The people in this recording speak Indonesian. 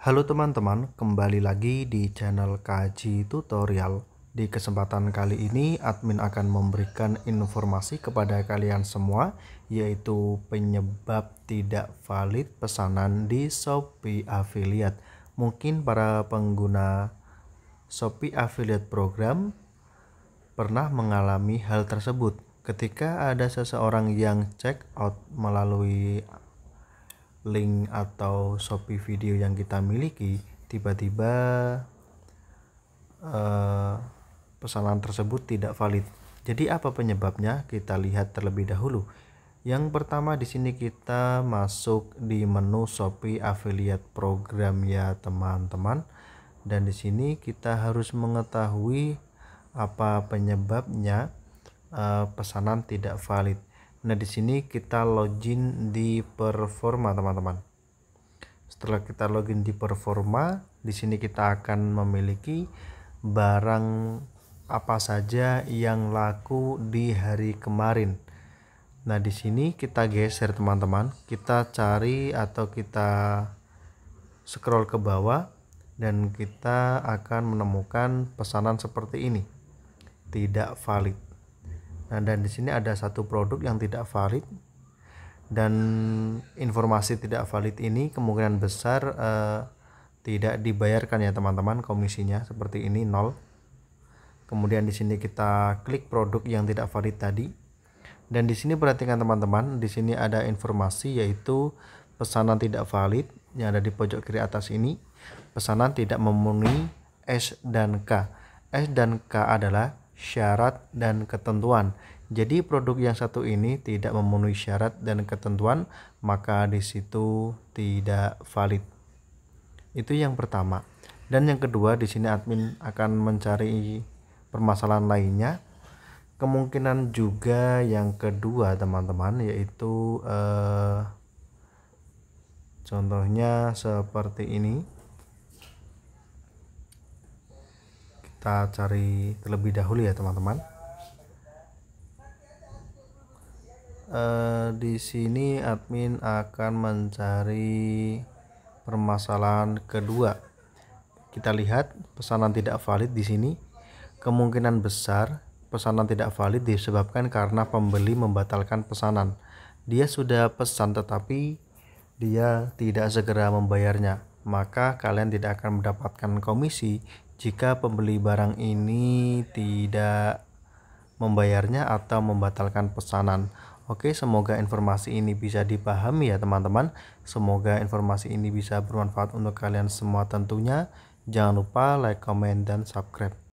Halo teman-teman, kembali lagi di channel Kaji Tutorial. Di kesempatan kali ini, admin akan memberikan informasi kepada kalian semua, yaitu penyebab tidak valid pesanan di Shopee Affiliate. Mungkin para pengguna Shopee Affiliate Program pernah mengalami hal tersebut. Ketika ada seseorang yang check out melalui link atau Shopee video yang kita miliki tiba-tiba eh, pesanan tersebut tidak valid. Jadi apa penyebabnya? Kita lihat terlebih dahulu. Yang pertama di sini kita masuk di menu Shopee Affiliate Program ya teman-teman. Dan di sini kita harus mengetahui apa penyebabnya eh, pesanan tidak valid Nah, di sini kita login di performa, teman-teman. Setelah kita login di performa, di sini kita akan memiliki barang apa saja yang laku di hari kemarin. Nah, di sini kita geser, teman-teman. Kita cari atau kita scroll ke bawah dan kita akan menemukan pesanan seperti ini. Tidak valid. Nah, dan di sini ada satu produk yang tidak valid dan informasi tidak valid ini kemungkinan besar eh, tidak dibayarkan ya teman-teman komisinya seperti ini nol. Kemudian di sini kita klik produk yang tidak valid tadi. Dan di sini perhatikan teman-teman, di sini ada informasi yaitu pesanan tidak valid yang ada di pojok kiri atas ini. Pesanan tidak memenuhi S dan K. S dan K adalah syarat dan ketentuan. Jadi produk yang satu ini tidak memenuhi syarat dan ketentuan, maka di situ tidak valid. Itu yang pertama. Dan yang kedua, di sini admin akan mencari permasalahan lainnya. Kemungkinan juga yang kedua, teman-teman, yaitu eh, contohnya seperti ini. kita cari terlebih dahulu ya teman-teman uh, di sini admin akan mencari permasalahan kedua kita lihat pesanan tidak valid di sini kemungkinan besar pesanan tidak valid disebabkan karena pembeli membatalkan pesanan dia sudah pesan tetapi dia tidak segera membayarnya maka kalian tidak akan mendapatkan komisi jika pembeli barang ini tidak membayarnya atau membatalkan pesanan. Oke, semoga informasi ini bisa dipahami ya teman-teman. Semoga informasi ini bisa bermanfaat untuk kalian semua tentunya. Jangan lupa like, comment, dan subscribe.